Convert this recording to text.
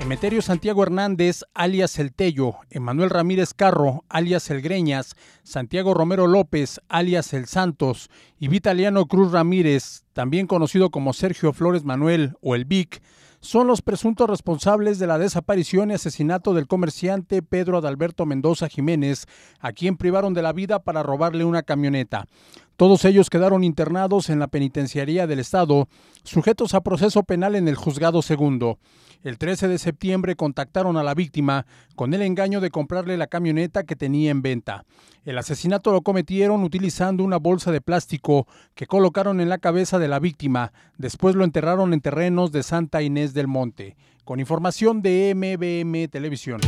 Emeterio Santiago Hernández, alias El Tello, Emanuel Ramírez Carro, alias El Greñas, Santiago Romero López, alias El Santos, y Vitaliano Cruz Ramírez, también conocido como Sergio Flores Manuel o El Vic, son los presuntos responsables de la desaparición y asesinato del comerciante Pedro Adalberto Mendoza Jiménez, a quien privaron de la vida para robarle una camioneta. Todos ellos quedaron internados en la penitenciaría del Estado, sujetos a proceso penal en el juzgado segundo. El 13 de septiembre contactaron a la víctima con el engaño de comprarle la camioneta que tenía en venta. El asesinato lo cometieron utilizando una bolsa de plástico que colocaron en la cabeza de la víctima. Después lo enterraron en terrenos de Santa Inés del Monte. Con información de MBM Televisión.